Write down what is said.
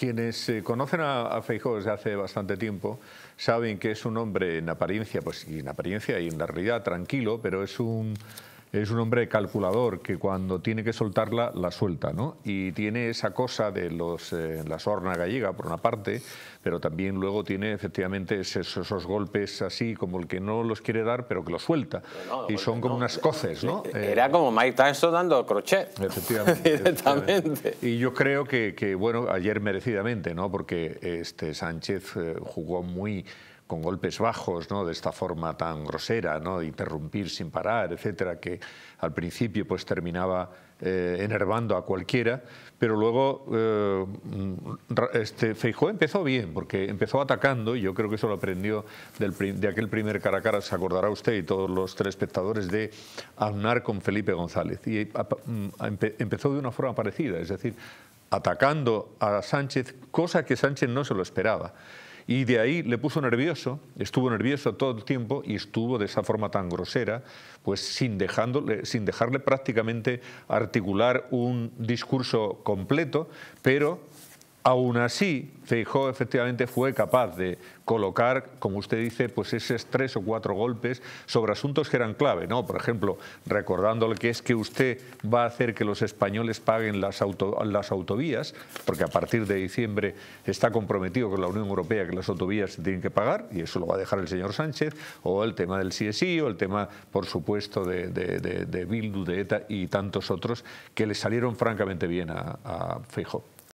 Quienes eh, conocen a, a Feijóo desde hace bastante tiempo saben que es un hombre en apariencia, pues en apariencia y en la realidad tranquilo, pero es un es un hombre calculador que cuando tiene que soltarla, la suelta, ¿no? Y tiene esa cosa de los, eh, la gallega, por una parte, pero también luego tiene efectivamente esos, golpes así, como el que no los quiere dar, pero que los suelta. y son como unas eh, coces, ¿no? Eh, eh, era como Mike Tyson dando crochet. Efectivamente. Y yo creo que, bueno, ayer merecidamente, ¿no? Porque este Sánchez jugó muy con golpes bajos, ¿no? de esta forma tan grosera, de interrumpir sin parar, etcétera, que al principio pues, terminaba eh, enervando a cualquiera, pero luego eh, este, Feijó empezó bien, porque empezó atacando, y yo creo que eso lo aprendió de aquel primer cara a cara, se acordará usted y todos los tres espectadores, de aunar con Felipe González. Y mm, empezó de una forma parecida, es decir, atacando a Sánchez, cosa que Sánchez no se lo esperaba. Y de ahí le puso nervioso, estuvo nervioso todo el tiempo y estuvo de esa forma tan grosera, pues sin, dejándole, sin dejarle prácticamente articular un discurso completo, pero Aún así, Feijó efectivamente fue capaz de colocar, como usted dice, pues esos tres o cuatro golpes sobre asuntos que eran clave, ¿no? Por ejemplo, recordándole que es que usted va a hacer que los españoles paguen las, autovías, porque a partir de diciembre está comprometido con la Unión Europea que las autovías se tienen que pagar, y eso lo va a dejar el señor Sánchez, o el tema del CSI, o el tema, por supuesto, de, Bildu, de ETA y tantos otros que le salieron francamente bien a, a